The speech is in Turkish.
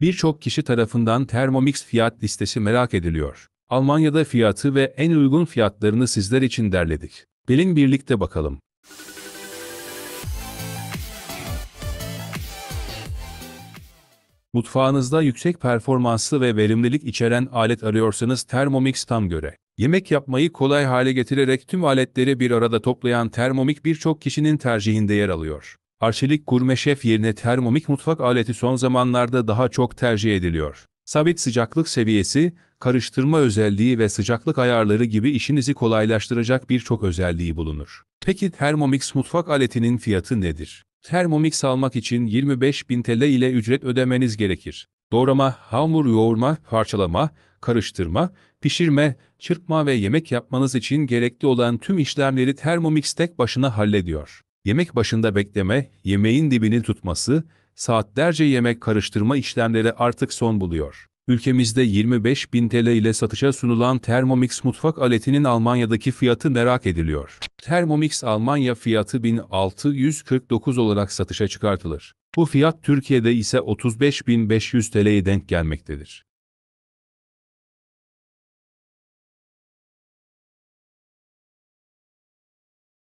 Birçok kişi tarafından Thermomix fiyat listesi merak ediliyor. Almanya'da fiyatı ve en uygun fiyatlarını sizler için derledik. Gelin birlikte bakalım. Mutfağınızda yüksek performanslı ve verimlilik içeren alet arıyorsanız Thermomix tam göre. Yemek yapmayı kolay hale getirerek tüm aletleri bir arada toplayan Thermomix birçok kişinin tercihinde yer alıyor. Arşelik gurme şef yerine termomik mutfak aleti son zamanlarda daha çok tercih ediliyor. Sabit sıcaklık seviyesi, karıştırma özelliği ve sıcaklık ayarları gibi işinizi kolaylaştıracak birçok özelliği bulunur. Peki Thermomix mutfak aletinin fiyatı nedir? Thermomix almak için 25.000 TL ile ücret ödemeniz gerekir. Doğrama, hamur yoğurma, parçalama, karıştırma, pişirme, çırpma ve yemek yapmanız için gerekli olan tüm işlemleri Thermomix tek başına hallediyor yemek başında bekleme, yemeğin dibini tutması, saatlerce yemek karıştırma işlemleri artık son buluyor. Ülkemizde 25 bin TL ile satışa sunulan Thermomix mutfak aletinin Almanya'daki fiyatı merak ediliyor. Thermomix Almanya fiyatı 1649 olarak satışa çıkartılır. Bu fiyat Türkiye'de ise 35.500 TL'ye denk gelmektedir.